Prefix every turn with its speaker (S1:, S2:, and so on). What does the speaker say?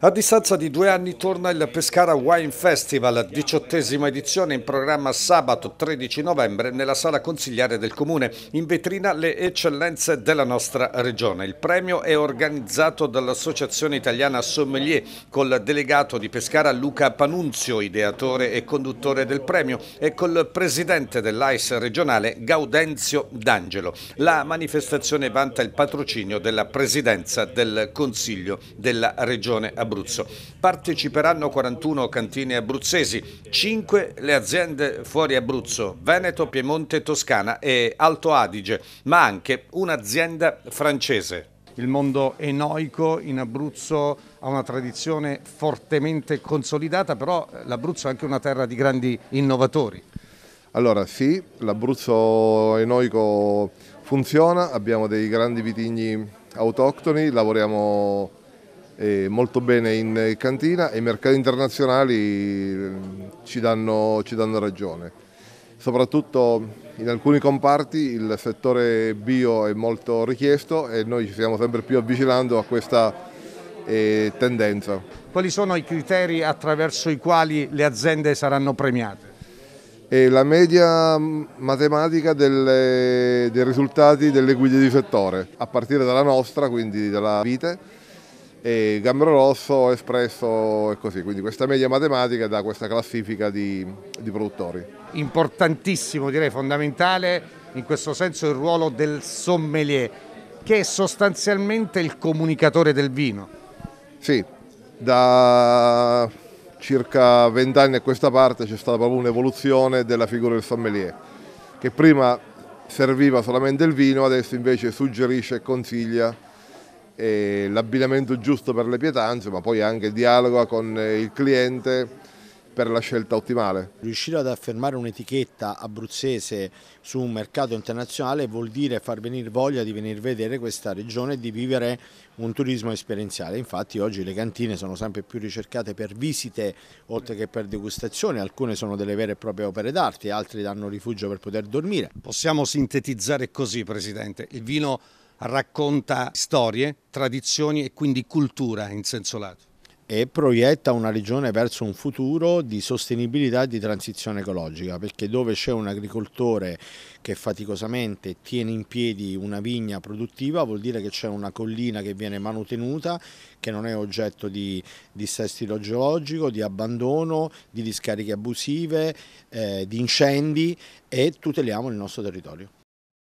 S1: A distanza di due anni torna il Pescara Wine Festival, diciottesima edizione in programma sabato 13 novembre nella sala consigliare del Comune, in vetrina le eccellenze della nostra regione. Il premio è organizzato dall'Associazione Italiana Sommelier col delegato di Pescara Luca Panunzio, ideatore e conduttore del premio, e col presidente dell'AIS regionale Gaudenzio D'Angelo. La manifestazione vanta il patrocinio della Presidenza del Consiglio della Regione. Regione Abruzzo. Parteciperanno 41 cantine abruzzesi, 5 le aziende fuori Abruzzo, Veneto, Piemonte, Toscana e Alto Adige, ma anche un'azienda francese. Il mondo enoico in Abruzzo ha una tradizione fortemente consolidata, però l'Abruzzo è anche una terra di grandi
S2: innovatori. Allora sì, l'Abruzzo enoico funziona, abbiamo dei grandi vitigni autoctoni, lavoriamo molto bene in cantina e i mercati internazionali ehm, ci danno, ci danno ragione. Soprattutto in alcuni comparti il settore bio è molto richiesto e noi ci stiamo sempre più avvicinando a questa eh, tendenza.
S1: Quali sono i criteri attraverso i quali le aziende saranno premiate?
S2: E la media mm, matematica delle, dei risultati delle guide di settore, a partire dalla nostra, quindi dalla Vite, e gambero Rosso, Espresso e così, quindi questa media matematica dà questa classifica di, di produttori.
S1: Importantissimo, direi fondamentale in questo senso il ruolo del sommelier, che è sostanzialmente il comunicatore del vino.
S2: Sì, da circa vent'anni a questa parte c'è stata proprio un'evoluzione della figura del sommelier, che prima serviva solamente il vino, adesso invece suggerisce e consiglia eh, l'abbinamento giusto per le pietanze, ma poi anche dialoga con eh, il cliente per la scelta ottimale.
S3: Riuscire ad affermare un'etichetta abruzzese su un mercato internazionale vuol dire far venire voglia di venire a vedere questa regione e di vivere un turismo esperienziale. Infatti oggi le cantine sono sempre più ricercate per visite oltre che per degustazioni, alcune sono delle vere e proprie opere d'arte, altre danno rifugio per poter dormire. Possiamo sintetizzare così Presidente,
S1: il vino racconta storie, tradizioni e quindi cultura in
S3: senso lato e proietta una regione verso un futuro di sostenibilità e di transizione ecologica, perché dove c'è un agricoltore che faticosamente tiene in piedi una vigna produttiva vuol dire che c'è una collina che viene manutenuta, che non è oggetto di dissesto idrogeologico, di abbandono, di discariche abusive, eh, di incendi e tuteliamo il nostro territorio.